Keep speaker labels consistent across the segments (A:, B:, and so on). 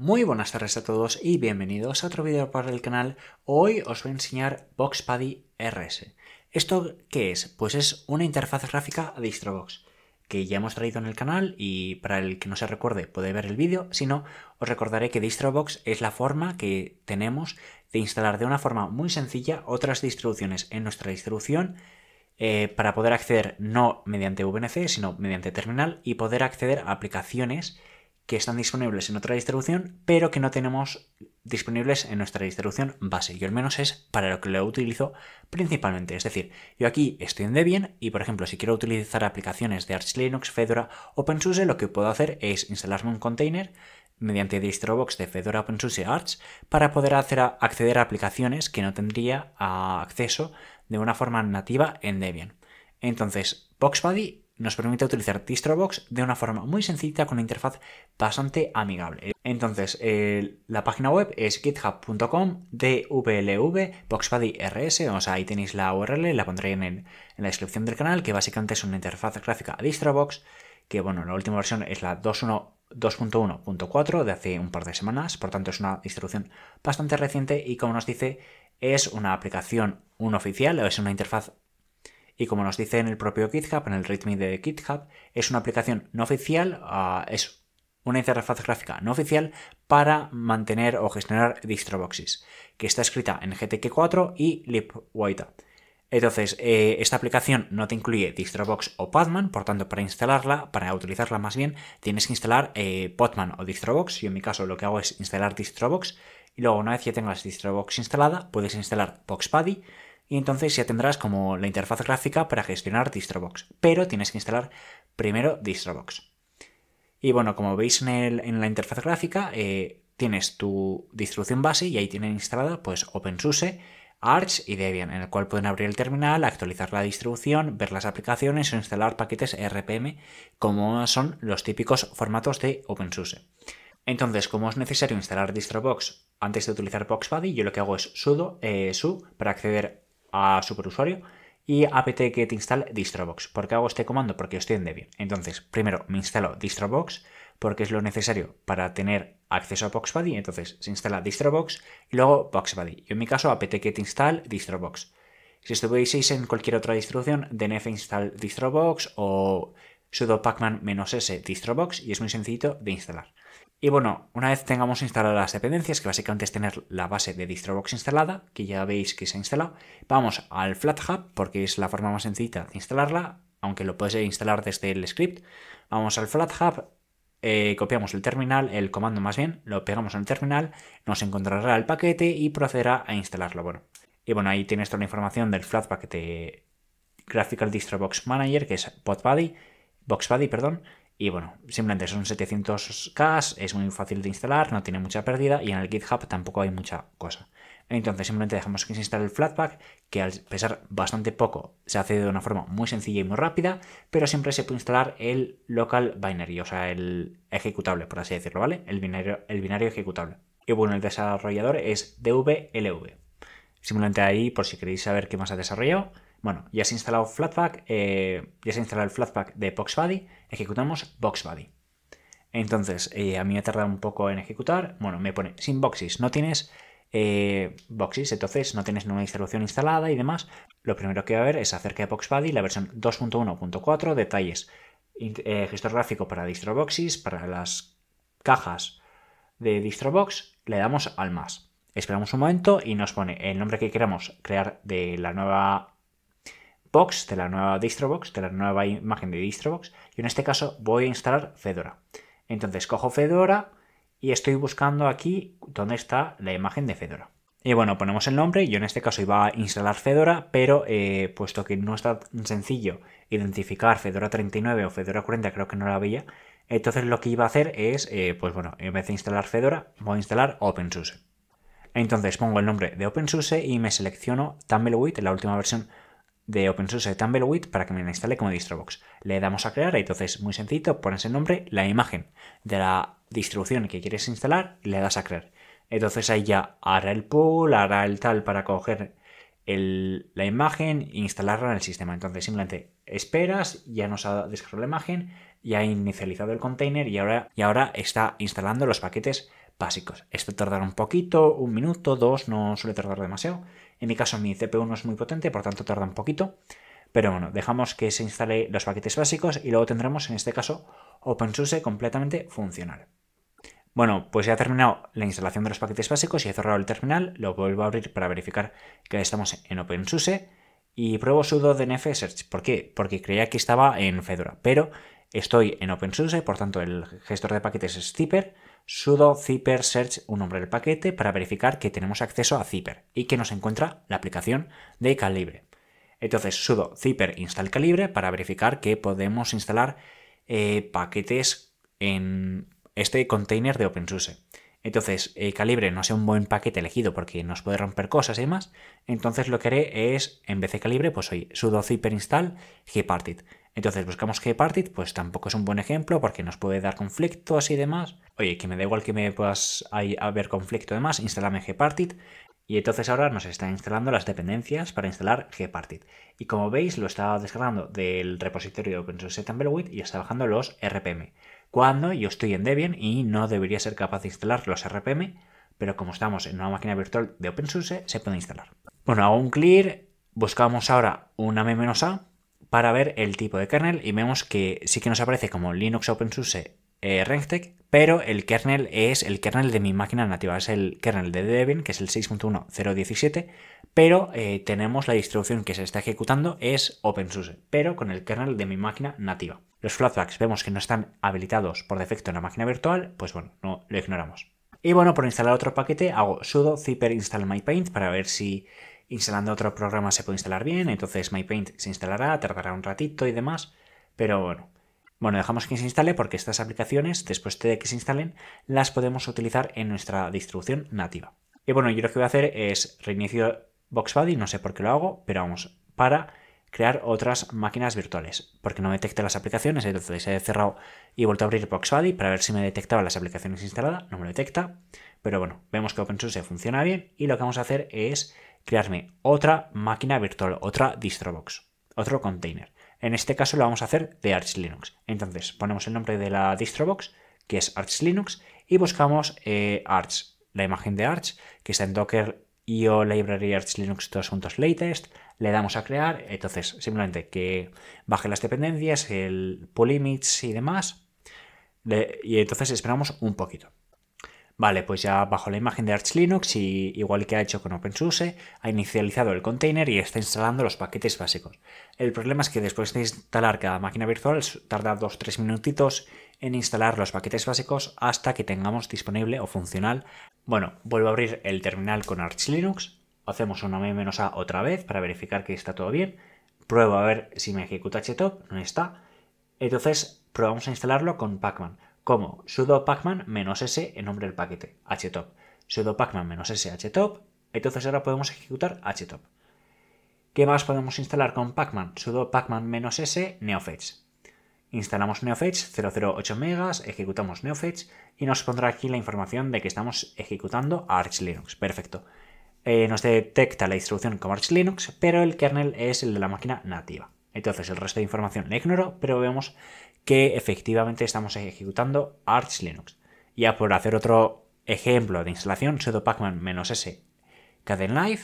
A: Muy buenas tardes a todos y bienvenidos a otro vídeo para el canal. Hoy os voy a enseñar BoxPaddy RS. ¿Esto qué es? Pues es una interfaz gráfica a Distrobox que ya hemos traído en el canal y para el que no se recuerde puede ver el vídeo, si no, os recordaré que Distrobox es la forma que tenemos de instalar de una forma muy sencilla otras distribuciones en nuestra distribución eh, para poder acceder no mediante VNC, sino mediante terminal y poder acceder a aplicaciones que están disponibles en otra distribución, pero que no tenemos disponibles en nuestra distribución base. Yo al menos es para lo que lo utilizo principalmente. Es decir, yo aquí estoy en Debian y, por ejemplo, si quiero utilizar aplicaciones de Arch Linux, Fedora, OpenSUSE, lo que puedo hacer es instalarme un container mediante DistroBox de Fedora OpenSUSE Arch para poder acceder a aplicaciones que no tendría ah, acceso de una forma nativa en Debian. Entonces, Boxbody nos permite utilizar DistroBox de una forma muy sencilla con una interfaz bastante amigable. Entonces, la página web es github.com dvlv rs, o sea, ahí tenéis la URL, la pondré en, la descripción del canal, que básicamente es una interfaz gráfica a DistroBox, que bueno, la última versión es la 2.1.4 de hace un par de semanas, por tanto es una distribución bastante reciente y como nos dice, es una aplicación, unoficial, oficial, es una interfaz y como nos dice en el propio GitHub, en el readme de GitHub, es una aplicación no oficial, ah, es una interfaz gráfica no oficial para mantener o gestionar distroboxes, que está escrita en GTK4 y LibWaita. Entonces, eh, esta aplicación no te incluye Distrobox o Padman, por tanto, para instalarla, para utilizarla más bien, tienes que instalar eh, Podman o Distrobox. Yo en mi caso lo que hago es instalar Distrobox y luego una vez que tengas Distrobox instalada, puedes instalar Boxpaddy y entonces ya tendrás como la interfaz gráfica para gestionar DistroBox, pero tienes que instalar primero DistroBox. Y bueno, como veis en, la interfaz gráfica, eh, tienes tu distribución base y ahí tienen instalada pues OpenSUSE, Arch y Debian, en el cual pueden abrir el terminal, actualizar la distribución, ver las aplicaciones o instalar paquetes RPM, como son los típicos formatos de OpenSUSE. Entonces, como es necesario instalar DistroBox antes de utilizar Boxbody, yo lo que hago es sudo eh, su para acceder a superusuario y apt get install distrobox. ¿Por qué hago este comando? Porque estoy en Debian. Entonces, primero me instalo distrobox porque es lo necesario para tener acceso a Boxbody. Entonces, se instala distrobox y luego Boxbody. Yo en mi caso, apt-get install distrobox. Si estuvieseis en cualquier otra distribución, dnf install distrobox o sudo pacman-s distrobox y es muy sencillito de instalar. Y bueno, una vez tengamos instaladas las dependencias, que básicamente es tener la base de Distrobox instalada, que ya veis que se ha instalado, vamos al FlatHub, porque es la forma más sencilla de instalarla, aunque lo puedes instalar desde el script. Vamos al FlatHub, eh, copiamos el terminal, el comando más bien, lo pegamos en el terminal, nos encontrará el paquete y procederá a instalarlo. Bueno, y bueno, ahí tienes toda la información del Flatpak de Graphical Distrobox Manager, que es BoxBody, BoxBuddy, perdón, y bueno, simplemente son 700K, es muy fácil de instalar, no tiene mucha pérdida y en el GitHub tampoco hay mucha cosa. Entonces simplemente dejamos que se instale el Flatpak, que al pesar bastante poco se hace de una forma muy sencilla y muy rápida, pero siempre se puede instalar el local binary, o sea, el ejecutable, por así decirlo, ¿vale? El binario, el binario ejecutable. Y bueno, el desarrollador es DVLV. Simplemente ahí, por si queréis saber qué más ha desarrollado, bueno, ya se ha instalado Flatpak, eh, ya se instalado el Flatpak de BoxBuddy. ejecutamos Boxbody. Entonces, eh, a mí me ha tardado un poco en ejecutar. Bueno, me pone sin boxes, no tienes eh, boxes, entonces no tienes ninguna distribución instalada y demás. Lo primero que va a ver es acerca de BoxBuddy, la versión 2.1.4, detalles, eh, gestor gráfico para distroboxes, para las cajas de distrobox, le damos al más. Esperamos un momento y nos pone el nombre que queramos crear de la nueva Box, de la nueva Distrobox, de la nueva imagen de Distrobox, y en este caso voy a instalar Fedora. Entonces cojo Fedora y estoy buscando aquí dónde está la imagen de Fedora. Y bueno, ponemos el nombre, yo en este caso iba a instalar Fedora, pero eh, puesto que no está sencillo identificar Fedora 39 o Fedora 40, creo que no la veía entonces lo que iba a hacer es, eh, pues bueno, en vez de instalar Fedora, voy a instalar OpenSUSE. Entonces pongo el nombre de OpenSUSE y me selecciono Tumbleweed, la última versión de de Tumbleweed para que me la instale como distrobox. Le damos a crear, entonces muy sencillo, pones el nombre, la imagen de la distribución que quieres instalar le das a crear. Entonces ahí ya hará el pool hará el tal para coger el, la imagen e instalarla en el sistema. Entonces simplemente esperas, ya nos ha descargado la imagen, ya ha inicializado el container y ahora, y ahora está instalando los paquetes básicos. Esto tardará un poquito, un minuto, dos, no suele tardar demasiado. En mi caso mi CPU no es muy potente, por tanto tarda un poquito. Pero bueno, dejamos que se instale los paquetes básicos y luego tendremos en este caso OpenSUSE completamente funcional. Bueno, pues ya he terminado la instalación de los paquetes básicos y he cerrado el terminal, lo vuelvo a abrir para verificar que estamos en OpenSUSE y pruebo sudo dnf search. ¿Por qué? Porque creía que estaba en Fedora, pero Estoy en OpenSUSE, por tanto el gestor de paquetes es Zipper, sudo zipper search un nombre del paquete para verificar que tenemos acceso a zipper y que nos encuentra la aplicación de calibre. Entonces sudo zipper install calibre para verificar que podemos instalar eh, paquetes en este container de OpenSUSE. Entonces eh, calibre no sea un buen paquete elegido porque nos puede romper cosas y demás. Entonces lo que haré es, en vez de calibre, pues soy sudo zipper install gpartit. Entonces buscamos Gpartit, pues tampoco es un buen ejemplo porque nos puede dar conflictos y demás. Oye, que me da igual que me puedas haber conflicto y demás, instálame Gpartit. Y entonces ahora nos está instalando las dependencias para instalar Gpartit. Y como veis, lo estaba descargando del repositorio de OpenSUSE Tumbleweed y está bajando los RPM. Cuando yo estoy en Debian y no debería ser capaz de instalar los RPM, pero como estamos en una máquina virtual de OpenSUSE, se puede instalar. Bueno, hago un clear, buscamos ahora una M-A para ver el tipo de kernel y vemos que sí que nos aparece como Linux OpenSUSE eh, pero el kernel es el kernel de mi máquina nativa, es el kernel de Debian, que es el 6.1017, pero eh, tenemos la distribución que se está ejecutando es OpenSUSE, pero con el kernel de mi máquina nativa. Los flatbacks vemos que no están habilitados por defecto en la máquina virtual, pues bueno, no lo ignoramos. Y bueno, por instalar otro paquete hago sudo zipper install mypaint para ver si Instalando otro programa se puede instalar bien, entonces MyPaint se instalará, tardará un ratito y demás, pero bueno. Bueno, dejamos que se instale porque estas aplicaciones, después de que se instalen, las podemos utilizar en nuestra distribución nativa. Y bueno, yo lo que voy a hacer es reinicio y no sé por qué lo hago, pero vamos, para crear otras máquinas virtuales, porque no detecta las aplicaciones, entonces he cerrado y vuelto a abrir Boxbody para ver si me detectaba las aplicaciones instaladas, no me detecta, pero bueno, vemos que OpenSUSE funciona bien y lo que vamos a hacer es crearme otra máquina virtual, otra distrobox, otro container. En este caso lo vamos a hacer de Arch Linux. Entonces ponemos el nombre de la distrobox, que es Arch Linux, y buscamos eh, Arch, la imagen de Arch, que está en Docker IO Library Arch Linux todos juntos latest, le damos a crear, entonces simplemente que baje las dependencias, el pull y demás, y entonces esperamos un poquito. Vale, pues ya bajo la imagen de Arch Linux y igual que ha hecho con OpenSUSE, ha inicializado el container y está instalando los paquetes básicos. El problema es que después de instalar cada máquina virtual tarda 2-3 minutitos en instalar los paquetes básicos hasta que tengamos disponible o funcional. Bueno, vuelvo a abrir el terminal con Arch Linux, hacemos una m-a otra vez para verificar que está todo bien, pruebo a ver si me ejecuta htop, no está, entonces probamos a instalarlo con pacman como sudo pacman s el nombre del paquete, htop. sudo pacman s htop, entonces ahora podemos ejecutar htop. ¿Qué más podemos instalar con pacman? sudo pacman s neofetch. Instalamos neofetch 008 megas, ejecutamos neofetch y nos pondrá aquí la información de que estamos ejecutando Arch Linux. Perfecto. Eh, nos detecta la instrucción como Arch Linux, pero el kernel es el de la máquina nativa. Entonces el resto de información la ignoro, pero vemos que efectivamente estamos ejecutando Arch Linux. Ya por hacer otro ejemplo de instalación, sudo pacman-s kdenlive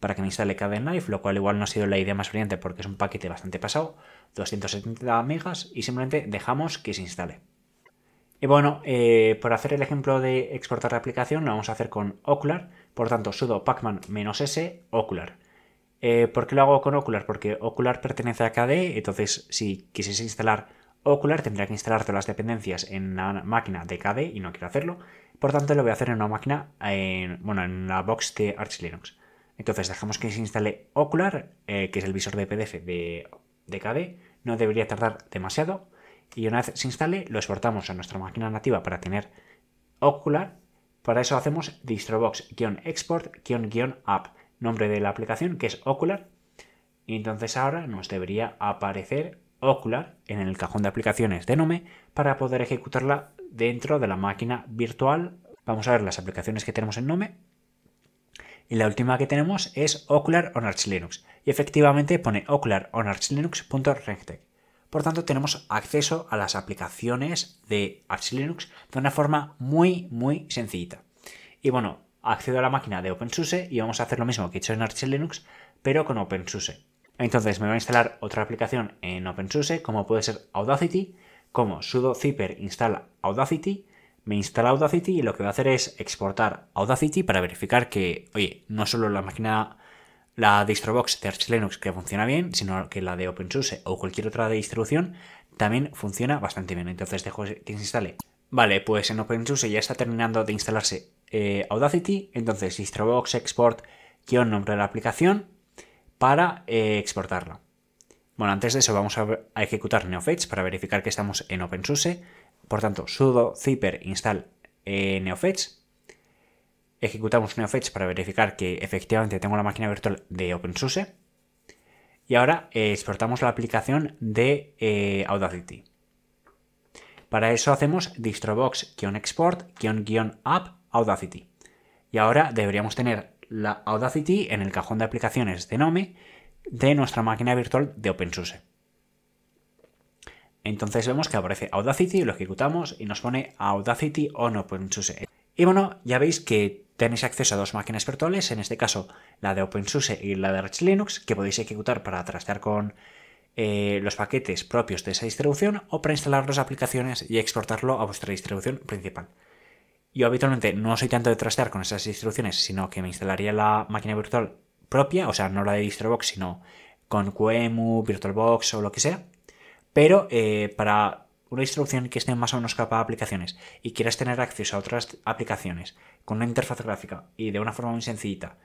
A: para que me instale kdenlive, lo cual igual no ha sido la idea más brillante porque es un paquete bastante pasado, 270 megas y simplemente dejamos que se instale. Y bueno, eh, por hacer el ejemplo de exportar la aplicación, lo vamos a hacer con Ocular, por tanto sudo pacman-s Ocular. Eh, ¿Por qué lo hago con Ocular? Porque Ocular pertenece a KDE, entonces si quisiese instalar Ocular tendría que instalar todas las dependencias en una máquina de KDE y no quiero hacerlo, por tanto lo voy a hacer en una máquina, en, bueno, en la box de Arch Linux. Entonces dejamos que se instale Ocular, eh, que es el visor de PDF de, de KDE, no debería tardar demasiado, y una vez se instale lo exportamos a nuestra máquina nativa para tener Ocular, para eso hacemos distrobox-export-app, nombre de la aplicación que es Ocular, y entonces ahora nos debería aparecer Ocular en el cajón de aplicaciones de Nome para poder ejecutarla dentro de la máquina virtual. Vamos a ver las aplicaciones que tenemos en Nome. Y la última que tenemos es Ocular on Arch Linux. Y efectivamente pone Ocular on Arch Por tanto, tenemos acceso a las aplicaciones de Arch Linux de una forma muy, muy sencillita. Y bueno, accedo a la máquina de OpenSUSE y vamos a hacer lo mismo que he hecho en Arch Linux, pero con OpenSUSE. Entonces me va a instalar otra aplicación en OpenSUSE, como puede ser Audacity, como sudo zipper install Audacity, me instala Audacity y lo que voy a hacer es exportar Audacity para verificar que, oye, no solo la máquina, la distrobox de Arch Linux que funciona bien, sino que la de OpenSUSE o cualquier otra de distribución también funciona bastante bien. Entonces dejo que se instale. Vale, pues en OpenSUSE ya está terminando de instalarse eh, Audacity, entonces distrobox export nombre de la aplicación para eh, exportarla. Bueno, antes de eso vamos a, ejecutar NeoFetch para verificar que estamos en OpenSUSE. Por tanto, sudo zipper install eh, NeoFetch. Ejecutamos NeoFetch para verificar que efectivamente tengo la máquina virtual de OpenSUSE. Y ahora eh, exportamos la aplicación de Audacity. Para eso hacemos distrobox-export-app Audacity. Y ahora deberíamos tener la Audacity en el cajón de aplicaciones de Nome de nuestra máquina virtual de OpenSUSE. Entonces vemos que aparece Audacity, lo ejecutamos y nos pone Audacity on OpenSUSE. Y bueno, ya veis que tenéis acceso a dos máquinas virtuales, en este caso la de OpenSUSE y la de Arch Linux, que podéis ejecutar para trastear con eh, los paquetes propios de esa distribución o para instalar las aplicaciones y exportarlo a vuestra distribución principal. Yo habitualmente no soy tanto de trastear con esas instrucciones, sino que me instalaría la máquina virtual propia, o sea, no la de DistroBox, sino con QEMU, VirtualBox o lo que sea. Pero eh, para una instrucción que esté más o menos capa de aplicaciones y quieras tener acceso a otras aplicaciones con una interfaz gráfica y de una forma muy sencillita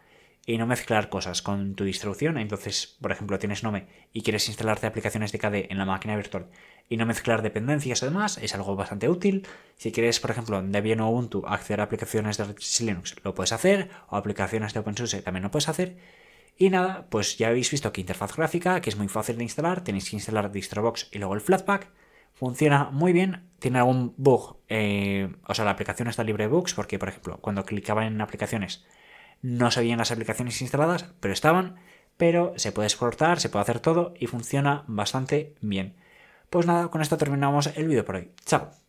A: y no mezclar cosas con tu distribución. Entonces, por ejemplo, tienes Nome y quieres instalarte aplicaciones de KDE en la máquina virtual y no mezclar dependencias o demás, es algo bastante útil. Si quieres, por ejemplo, Debian o Ubuntu acceder a aplicaciones de Linux, lo puedes hacer, o aplicaciones de OpenSUSE también lo puedes hacer. Y nada, pues ya habéis visto que interfaz gráfica, que es muy fácil de instalar, tenéis que instalar DistroBox y luego el Flatpak. Funciona muy bien, tiene algún bug, eh, o sea, la aplicación está libre de bugs, porque por ejemplo, cuando clicaba en aplicaciones no se las aplicaciones instaladas, pero estaban, pero se puede exportar, se puede hacer todo y funciona bastante bien. Pues nada, con esto terminamos el vídeo por hoy. Chao.